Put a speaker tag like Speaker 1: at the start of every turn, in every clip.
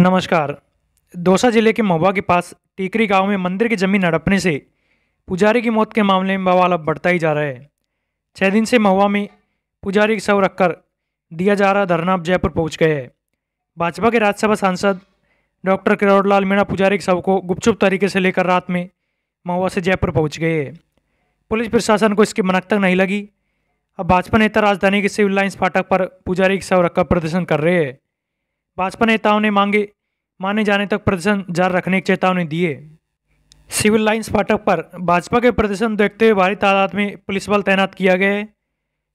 Speaker 1: नमस्कार दौसा जिले के महुआ के पास टीकरी गांव में मंदिर की जमीन हड़पने से पुजारी की मौत के मामले में बवाल अब बढ़ता ही जा रहा है छः दिन से महुआ में पुजारी के शव रखकर दिया जा रहा धरना अब जयपुर पहुंच गए है भाजपा के राज्यसभा सांसद डॉक्टर किरोड़लाल मीणा पुजारी के शव को गुपचुप तरीके से लेकर रात में महुआ से जयपुर पहुँच गए है पुलिस प्रशासन को इसकी मनक तक नहीं लगी अब भाजपा नेता राजधानी के सिविल लाइन्स फाटक पर पुजारी के शव रखकर प्रदर्शन कर रहे हैं भाजपा नेताओं ने मांगे माने जाने तक प्रदर्शन जारी रखने की चेतावनी दिए सिविल लाइन्स फाटक पर भाजपा के प्रदर्शन देखते हुए भारी तादाद में पुलिस बल तैनात किया गया है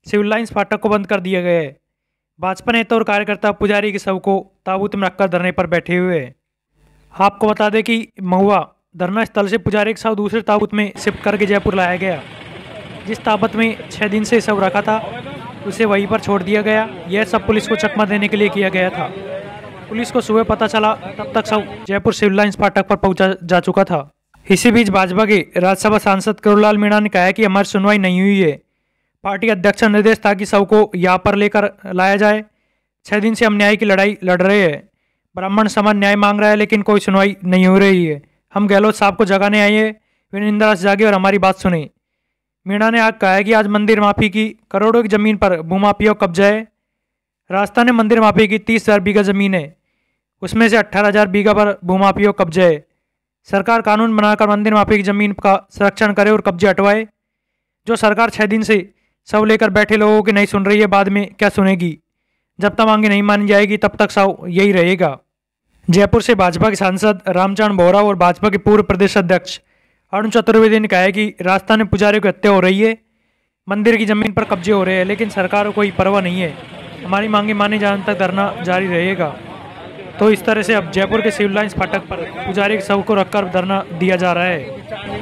Speaker 1: सिविल लाइन्स फाटक को बंद कर दिया गया है भाजपा नेता और कार्यकर्ता पुजारी के शव को ताबूत में रखकर धरने पर बैठे हुए हैं आपको बता दें कि महुआ धरना स्थल से पुजारी के शव दूसरे ताबूत में शिफ्ट करके जयपुर लाया गया जिस ताबत में छः दिन से शव रखा था उसे वहीं पर छोड़ दिया गया यह सब पुलिस को चकमा देने के लिए किया गया था पुलिस को सुबह पता चला तब तक सब जयपुर सिविल लाइन्स फाटक पर पहुंचा जा चुका था इसी बीच भाजपा के राज्यसभा सांसद करुलाल मीणा ने कहा कि हमारी सुनवाई नहीं हुई है पार्टी अध्यक्ष निर्देश था कि सबको यहाँ पर लेकर लाया जाए छः दिन से हम न्याय की लड़ाई लड़ रहे हैं ब्राह्मण समाज न्याय मांग रहा है लेकिन कोई सुनवाई नहीं हो रही है हम गहलोत साहब को जगाने आए हैं वे निंदा से जागे और हमारी बात सुने मीणा ने आज कहा है कि आज मंदिर माफी की करोड़ों की जमीन पर भूमाफिया कब्जा है राजस्थान में मंदिर माफी की तीस हज़ार बीघा जमीन है उसमें से अट्ठारह हज़ार बीघा पर भूमाफियों कब्जे है सरकार कानून बनाकर मंदिर माफी की जमीन का संरक्षण करे और कब्जे हटवाए जो सरकार छः दिन से सब लेकर बैठे लोगों की नहीं सुन रही है बाद में क्या सुनेगी जब तक मांगे नहीं मानी जाएगी तब तक साव यही रहेगा जयपुर से भाजपा के सांसद रामचरण बोहरा और भाजपा के पूर्व प्रदेश अध्यक्ष अरुण चतुर्वेदी ने कहा है कि राजस्थान में पुजारियों की हत्या हो रही है मंदिर की जमीन पर कब्जे हो रहे हैं लेकिन सरकार को कोई परवाह नहीं है हमारी मांगे माने जाने तक धरना जारी रहेगा तो इस तरह से अब जयपुर के सिविल लाइन्स फाटक पर पुजारी के शव को रखकर धरना दिया जा रहा है